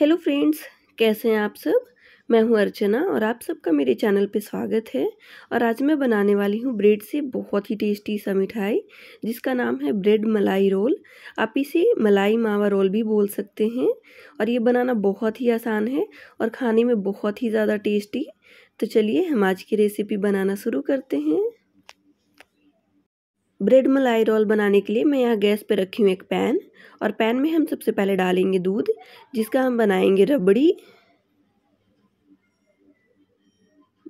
hello friends कैसे हैं आप सब मैं हूं अर्चना और आप सबका मेरे चैनल पे स्वागत है और आज मैं बनाने वाली हूं ब्रेड से बहुत ही टेस्टी सा मिठाई जिसका नाम है ब्रेड मलाई रोल आप इसे मलाई मावा रोल भी बोल सकते हैं और ये बनाना बहुत ही आसान है और खाने में बहुत ही ज़्यादा टेस्टी तो चलिए हम आज की रेसिपी बनाना शुरू करते हैं ब्रेड मलाई रोल बनाने के लिए मैं यहाँ गैस पर रखी हूँ एक पैन और पैन में हम सबसे पहले डालेंगे दूध जिसका हम बनाएंगे रबड़ी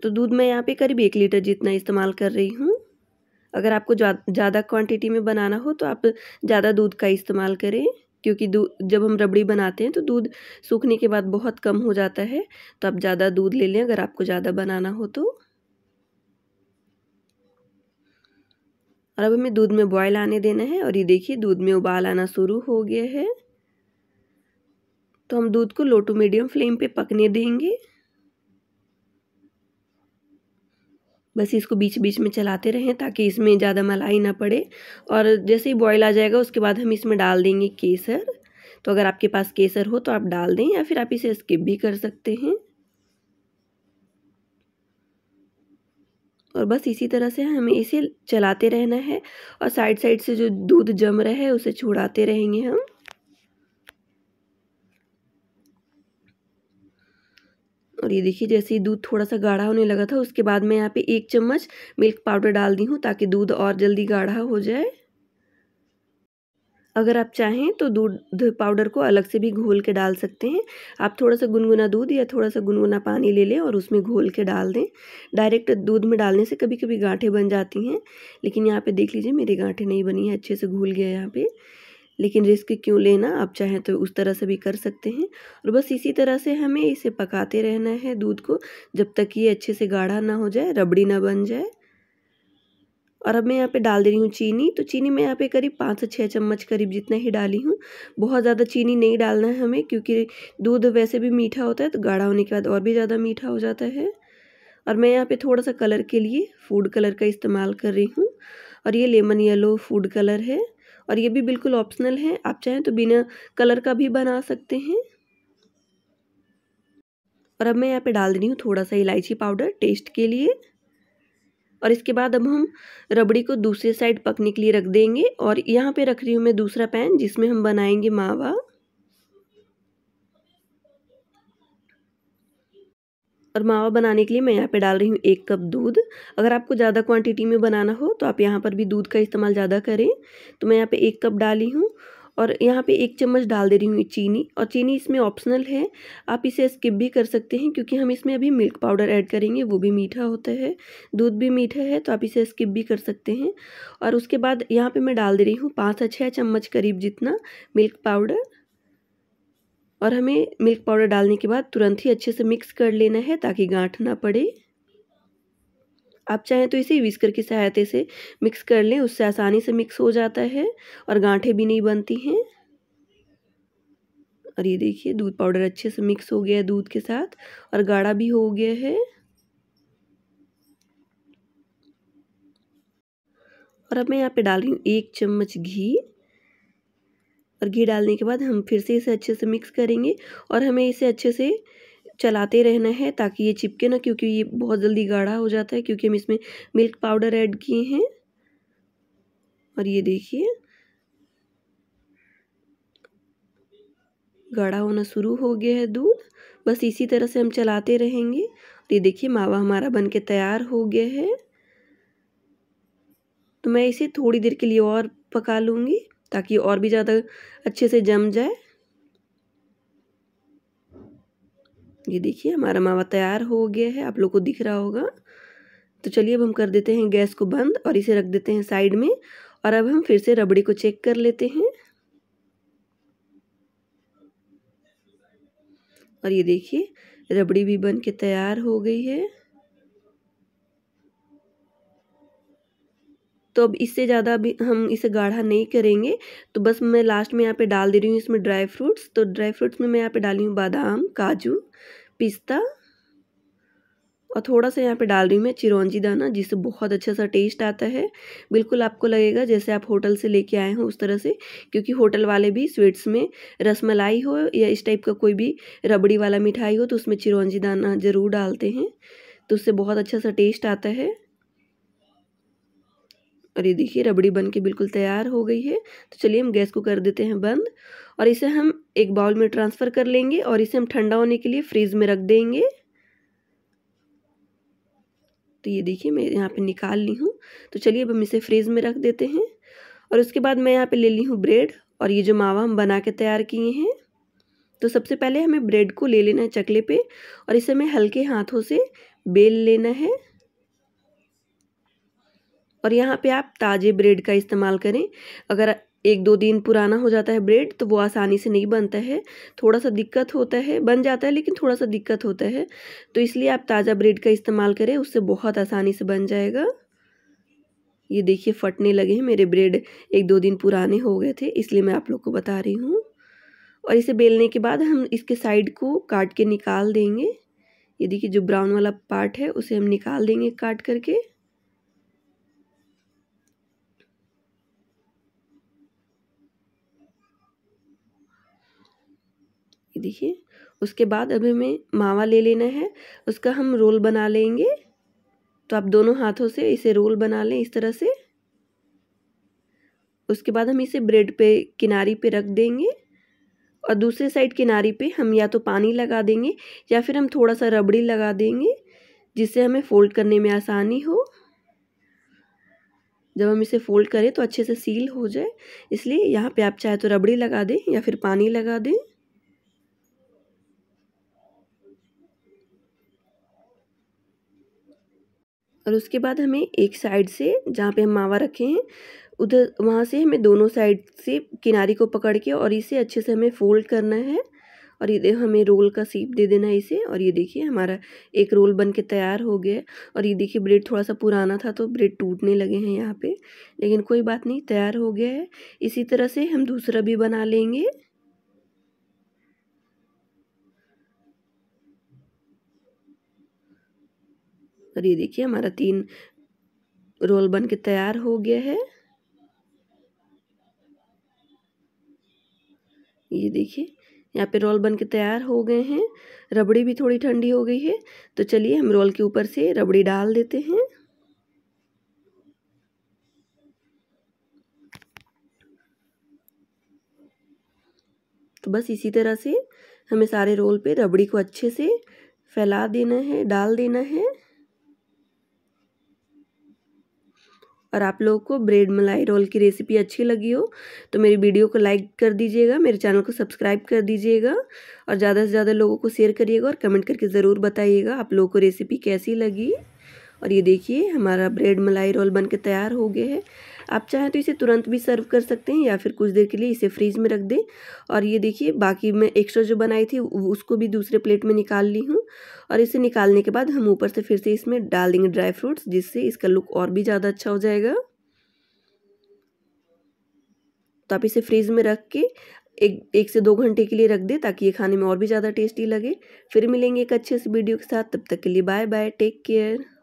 तो दूध मैं यहाँ पे करीब एक लीटर जितना इस्तेमाल कर रही हूँ अगर आपको ज़्यादा क्वांटिटी में बनाना हो तो आप ज़्यादा दूध का इस्तेमाल करें क्योंकि जब हम रबड़ी बनाते हैं तो दूध सूखने के बाद बहुत कम हो जाता है तो आप ज़्यादा दूध ले लें अगर आपको ज़्यादा बनाना हो तो और अब हमें दूध में बॉयल आने देना है और ये देखिए दूध में उबाल आना शुरू हो गया है तो हम दूध को लो टू मीडियम फ्लेम पे पकने देंगे बस इसको बीच बीच में चलाते रहें ताकि इसमें ज़्यादा मलाई ना पड़े और जैसे ही बॉयल आ जाएगा उसके बाद हम इसमें डाल देंगे केसर तो अगर आपके पास केसर हो तो आप डाल दें या फिर आप इसे स्किप भी कर सकते हैं और बस इसी तरह से हमें इसे चलाते रहना है और साइड साइड से जो दूध जम रहा है उसे छुड़ाते रहेंगे हम और ये देखिए जैसे ही दूध थोड़ा सा गाढ़ा होने लगा था उसके बाद मैं यहाँ पे एक चम्मच मिल्क पाउडर डाल दी हूँ ताकि दूध और जल्दी गाढ़ा हो जाए अगर आप चाहें तो दूध पाउडर को अलग से भी घोल के डाल सकते हैं आप थोड़ा सा गुनगुना दूध या थोड़ा सा गुनगुना पानी ले लें और उसमें घोल के डाल दें डायरेक्ट दूध में डालने से कभी कभी गांठें बन जाती हैं लेकिन यहाँ पे देख लीजिए मेरी गांठें नहीं बनी है अच्छे से घूल गया यहाँ पे लेकिन रिस्क क्यों लेना आप चाहें तो उस तरह से भी कर सकते हैं और बस इसी तरह से हमें इसे पकाते रहना है दूध को जब तक ये अच्छे से गाढ़ा ना हो जाए रबड़ी ना बन जाए और अब मैं यहाँ पे डाल दे रही हूँ चीनी तो चीनी मैं यहाँ पे करीब पाँच से छः चम्मच करीब जितना ही डाली हूँ बहुत ज़्यादा चीनी नहीं डालना है हमें क्योंकि दूध वैसे भी मीठा होता है तो गाढ़ा होने के बाद और भी ज़्यादा मीठा हो जाता है और मैं यहाँ पे थोड़ा सा कलर के लिए फूड कलर का इस्तेमाल कर रही हूँ और ये लेमन येलो फूड कलर है और ये भी बिल्कुल ऑप्शनल है आप चाहें तो बिना कलर का भी बना सकते हैं और अब मैं यहाँ पे डाल दे रही हूँ थोड़ा सा इलायची पाउडर टेस्ट के लिए और इसके बाद अब हम रबड़ी को दूसरी साइड पकने के लिए रख देंगे और यहाँ पे रख रही हूँ मैं दूसरा पैन जिसमें हम बनाएंगे मावा और मावा बनाने के लिए मैं यहाँ पे डाल रही हूँ एक कप दूध अगर आपको ज़्यादा क्वांटिटी में बनाना हो तो आप यहाँ पर भी दूध का इस्तेमाल ज़्यादा करें तो मैं यहाँ पे एक कप डाली हूँ और यहाँ पे एक चम्मच डाल दे रही हूँ चीनी और चीनी इसमें ऑप्शनल है आप इसे स्किप भी कर सकते हैं क्योंकि हम इसमें अभी मिल्क पाउडर ऐड करेंगे वो भी मीठा होता है दूध भी मीठा है तो आप इसे स्किप भी कर सकते हैं और उसके बाद यहाँ पर मैं डाल दे रही हूँ पाँच से छः चम्मच करीब जितना मिल्क पाउडर और हमें मिल्क पाउडर डालने के बाद तुरंत ही अच्छे से मिक्स कर लेना है ताकि गांठ ना पड़े आप चाहें तो इसे विस्कर की सहायता से मिक्स कर लें उससे आसानी से मिक्स हो जाता है और गांठें भी नहीं बनती हैं और ये देखिए दूध पाउडर अच्छे से मिक्स हो गया है दूध के साथ और गाढ़ा भी हो गया है और अब मैं यहाँ पे डाल रही हूँ एक चम्मच घी और घी डालने के बाद हम फिर से इसे अच्छे से मिक्स करेंगे और हमें इसे अच्छे से चलाते रहना है ताकि ये चिपके ना क्योंकि ये बहुत जल्दी गाढ़ा हो जाता है क्योंकि हम इसमें मिल्क पाउडर ऐड किए हैं और ये देखिए गाढ़ा होना शुरू हो गया है दूध बस इसी तरह से हम चलाते रहेंगे ये देखिए मावा हमारा बन के तैयार हो गया है तो मैं इसे थोड़ी देर के लिए और पका लूँगी ताकि और भी ज़्यादा अच्छे से जम जाए ये देखिए हमारा मावा तैयार हो गया है आप लोग को दिख रहा होगा तो चलिए अब हम कर देते हैं गैस को बंद और इसे रख देते हैं साइड में और अब हम फिर से रबड़ी को चेक कर लेते हैं और ये देखिए रबड़ी भी बन के तैयार हो गई है तो अब इससे ज़्यादा अभी हम इसे गाढ़ा नहीं करेंगे तो बस मैं लास्ट में यहाँ पे डाल दे रही हूँ इसमें ड्राई फ्रूट्स तो ड्राई फ्रूट्स में मैं यहाँ पे डाली हूँ बादाम काजू पिस्ता और थोड़ा सा यहाँ पे डाल रही हूँ मैं चिरौंजी दाना जिससे बहुत अच्छा सा टेस्ट आता है बिल्कुल आपको लगेगा जैसे आप होटल से लेके आए हो उस तरह से क्योंकि होटल वाले भी स्वीट्स में रसमलाई हो या इस टाइप का कोई भी रबड़ी वाला मिठाई हो तो उसमें चिरौंजी दाना ज़रूर डालते हैं तो उससे बहुत अच्छा सा टेस्ट आता है और ये देखिए रबड़ी बन के बिल्कुल तैयार हो गई है तो चलिए हम गैस को कर देते हैं बंद और इसे हम एक बाउल में ट्रांसफ़र कर लेंगे और इसे हम ठंडा होने के लिए फ्रीज़ में रख देंगे तो ये देखिए मैं यहाँ पे निकाल ली हूँ तो चलिए अब हम इसे फ्रीज़ में रख देते हैं और उसके बाद मैं यहाँ पे ले ली हूँ ब्रेड और ये जो मावा हम बना के तैयार किए हैं तो सबसे पहले हमें ब्रेड को ले लेना है चकले पे और इसे हमें हल्के हाथों से बेल लेना है और यहाँ पे आप ताज़े ब्रेड का इस्तेमाल करें अगर एक दो दिन पुराना हो जाता है ब्रेड तो वो आसानी से नहीं बनता है थोड़ा सा दिक्कत होता है बन जाता है लेकिन थोड़ा सा दिक्कत होता है तो इसलिए आप ताज़ा ब्रेड का इस्तेमाल करें उससे बहुत आसानी से बन जाएगा ये देखिए फटने लगे हैं मेरे ब्रेड एक दो दिन पुराने हो गए थे इसलिए मैं आप लोग को बता रही हूँ और इसे बेलने के बाद हम इसके साइड को काट के निकाल देंगे ये देखिए जो ब्राउन वाला पार्ट है उसे हम निकाल देंगे काट करके ये देखिए उसके बाद अब हमें मावा ले लेना है उसका हम रोल बना लेंगे तो आप दोनों हाथों से इसे रोल बना लें इस तरह से उसके बाद हम इसे ब्रेड पे किनारी पे रख देंगे और दूसरे साइड किनारी पे हम या तो पानी लगा देंगे या फिर हम थोड़ा सा रबड़ी लगा देंगे जिससे हमें फ़ोल्ड करने में आसानी हो जब हम इसे फ़ोल्ड करें तो अच्छे से सील हो जाए इसलिए यहाँ पे आप चाहे तो रबड़ी लगा दें या फिर पानी लगा दें और उसके बाद हमें एक साइड से जहाँ पे हम मावा रखे हैं उधर वहाँ से हमें दोनों साइड से किनारी को पकड़ के और इसे अच्छे से हमें फोल्ड करना है और ये हमें रोल का सीप दे देना है इसे और ये देखिए हमारा एक रोल बन के तैयार हो गया और ये देखिए ब्रेड थोड़ा सा पुराना था तो ब्रेड टूटने लगे हैं यहाँ पर लेकिन कोई बात नहीं तैयार हो गया है इसी तरह से हम दूसरा भी बना लेंगे और ये देखिए हमारा तीन रोल बन के तैयार हो गया है ये देखिए यहाँ पे रोल बन के तैयार हो गए हैं रबड़ी भी थोड़ी ठंडी हो गई है तो चलिए हम रोल के ऊपर से रबड़ी डाल देते हैं तो बस इसी तरह से हमें सारे रोल पे रबड़ी को अच्छे से फैला देना है डाल देना है और आप लोगों को ब्रेड मलाई रोल की रेसिपी अच्छी लगी हो तो मेरी वीडियो को लाइक कर दीजिएगा मेरे चैनल को सब्सक्राइब कर दीजिएगा और ज़्यादा से ज़्यादा लोगों को शेयर करिएगा और कमेंट करके ज़रूर बताइएगा आप लोगों को रेसिपी कैसी लगी और ये देखिए हमारा ब्रेड मलाई रोल बन के तैयार हो गया है आप चाहें तो इसे तुरंत भी सर्व कर सकते हैं या फिर कुछ देर के लिए इसे फ्रीज में रख दें और ये देखिए बाकी मैं एक्स्ट्रा जो बनाई थी उसको भी दूसरे प्लेट में निकाल ली हूँ और इसे निकालने के बाद हम ऊपर से फिर से इसमें डाल देंगे ड्राई फ्रूट्स जिससे इसका लुक और भी ज़्यादा अच्छा हो जाएगा तो आप इसे फ्रीज में रख के एक एक से दो घंटे के लिए रख दें ताकि ये खाने में और भी ज़्यादा टेस्टी लगे फिर मिलेंगे एक अच्छे से वीडियो के साथ तब तक के लिए बाय बाय टेक केयर